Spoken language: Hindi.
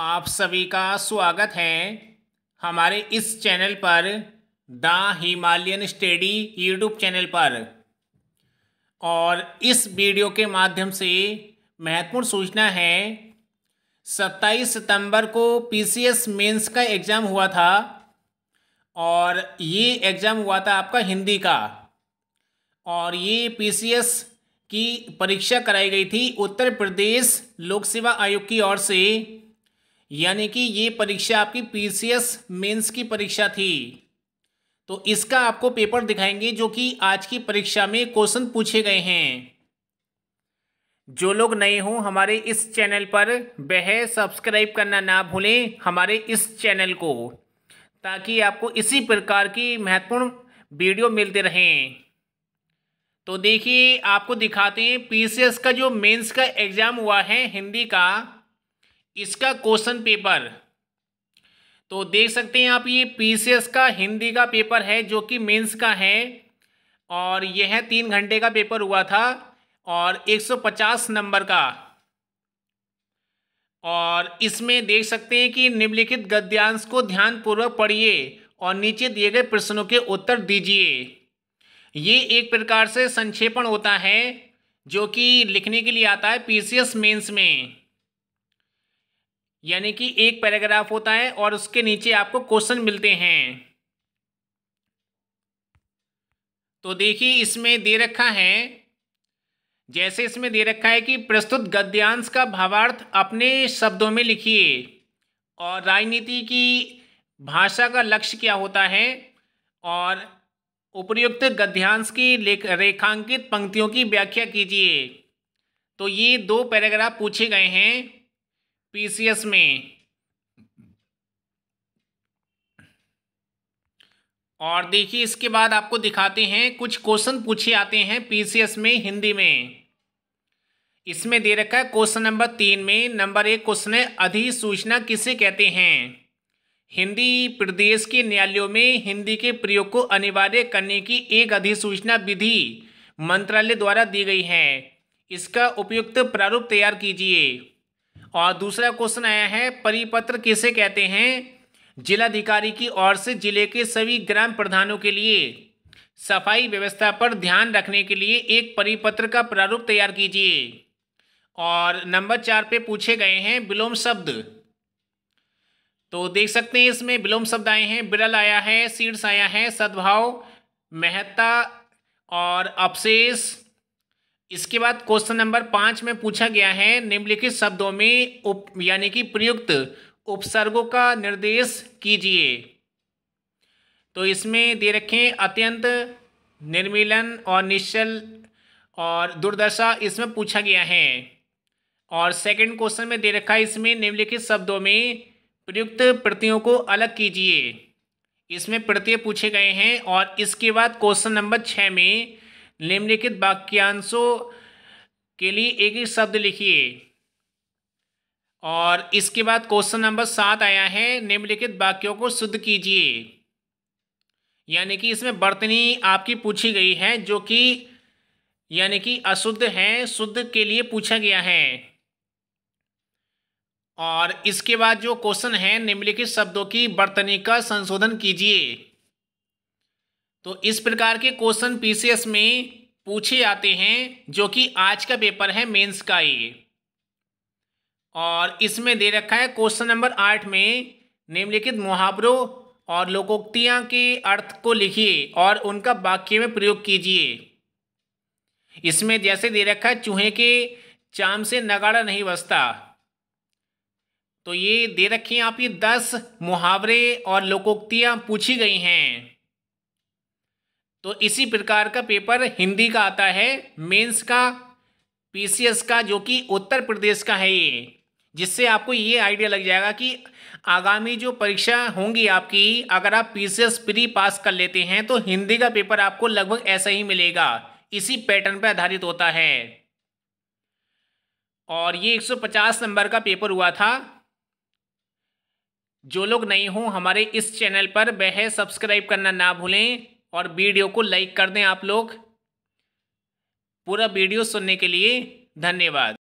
आप सभी का स्वागत है हमारे इस चैनल पर the Himalayan study YouTube channel पर और इस वीडियो के माध्यम से महत्वपूर्ण सूचना है 27 सितंबर को पीसीएस मेंस का एग्ज़ाम हुआ था और ये एग्ज़ाम हुआ था आपका हिंदी का और ये पीसीएस की परीक्षा कराई गई थी उत्तर प्रदेश लोक सेवा आयोग की ओर से यानी कि ये परीक्षा आपकी पीसीएस मेंस की परीक्षा थी तो इसका आपको पेपर दिखाएंगे जो कि आज की परीक्षा में क्वेश्चन पूछे गए हैं जो लोग नए हों हमारे इस चैनल पर वह सब्सक्राइब करना ना भूलें हमारे इस चैनल को ताकि आपको इसी प्रकार की महत्वपूर्ण वीडियो मिलते रहें तो देखिए आपको दिखाते हैं पीसीएस का जो मेंस का एग्ज़ाम हुआ है हिंदी का इसका क्वेश्चन पेपर तो देख सकते हैं आप ये पीसीएस का हिंदी का पेपर है जो कि मेंस का है और यह तीन घंटे का पेपर हुआ था और 150 नंबर का और इसमें देख सकते हैं कि निम्नलिखित गद्यांश को ध्यानपूर्वक पढ़िए और नीचे दिए गए प्रश्नों के उत्तर दीजिए ये एक प्रकार से संक्षेपण होता है जो कि लिखने के लिए आता है पीसीएस मेंस में यानी कि एक पैराग्राफ होता है और उसके नीचे आपको क्वेश्चन मिलते हैं तो देखिए इसमें दे रखा है जैसे इसमें दे रखा है कि प्रस्तुत गद्यांश का भावार्थ अपने शब्दों में लिखिए और राजनीति की भाषा का लक्ष्य क्या होता है और उपयुक्त गद्यांश की रेखांकित पंक्तियों की व्याख्या कीजिए तो ये दो पैराग्राफ पूछे गए हैं पीसीएस में और देखिए इसके बाद आपको दिखाते हैं कुछ क्वेश्चन पूछे आते हैं पीसीएस में हिंदी में इसमें दे रखा है क्वेश्चन नंबर तीन में नंबर एक क्वेश्चन है अधिसूचना किसे कहते हैं हिंदी प्रदेश के न्यायालयों में हिंदी के प्रयोग को अनिवार्य करने की एक अधिसूचना विधि मंत्रालय द्वारा दी गई है इसका उपयुक्त प्रारूप तैयार कीजिए और दूसरा क्वेश्चन आया है परिपत्र किसे कहते हैं जिलाधिकारी की ओर से जिले के सभी ग्राम प्रधानों के लिए सफाई व्यवस्था पर ध्यान रखने के लिए एक परिपत्र का प्रारूप तैयार कीजिए और नंबर चार पे पूछे गए हैं विलोम शब्द तो देख सकते हैं इसमें विलोम शब्द आए हैं बिरल आया है शीर्ष आया है सद्भाव महत्ता और अपशेष इसके बाद क्वेश्चन नंबर पाँच में पूछा गया है निम्नलिखित शब्दों में उप यानी कि प्रयुक्त उपसर्गों का निर्देश कीजिए तो इसमें दे रखें अत्यंत निर्मिलन और निश्चल और दुर्दशा इसमें पूछा गया है और सेकंड क्वेश्चन में दे रखा है इसमें निम्नलिखित शब्दों में प्रयुक्त प्रतियों को अलग कीजिए इसमें प्रत्यय पूछे गए हैं और इसके बाद क्वेश्चन नंबर छः में निम्नलिखित वाक्यांशों के लिए एक ही शब्द लिखिए और इसके बाद क्वेश्चन नंबर सात आया है निम्नलिखित वाक्यों को शुद्ध कीजिए यानी कि इसमें बर्तनी आपकी पूछी गई है जो कि यानी कि अशुद्ध है शुद्ध के लिए पूछा गया है और इसके बाद जो क्वेश्चन है निम्नलिखित शब्दों की बर्तनी का संशोधन कीजिए तो इस प्रकार के क्वेश्चन पीसीएस में पूछे जाते हैं जो कि आज का पेपर है मेंस का ये और इसमें दे रखा है क्वेश्चन नंबर आठ में निम्नलिखित मुहावरों और लोकोक्तियाँ के अर्थ को लिखिए और उनका वाक्य में प्रयोग कीजिए इसमें जैसे दे रखा है चूहे के चाम से नगाड़ा नहीं बसता तो ये दे रखे हैं आप ये दस मुहावरे और लोकोक्तियाँ पूछी गई हैं तो इसी प्रकार का पेपर हिंदी का आता है मेंस का पीसीएस का जो कि उत्तर प्रदेश का है ये जिससे आपको ये आइडिया लग जाएगा कि आगामी जो परीक्षा होंगी आपकी अगर आप पीसीएस प्री पास कर लेते हैं तो हिंदी का पेपर आपको लगभग ऐसा ही मिलेगा इसी पैटर्न पर आधारित होता है और ये 150 नंबर का पेपर हुआ था जो लोग नहीं हों हमारे इस चैनल पर वह सब्सक्राइब करना ना भूलें और वीडियो को लाइक कर दें आप लोग पूरा वीडियो सुनने के लिए धन्यवाद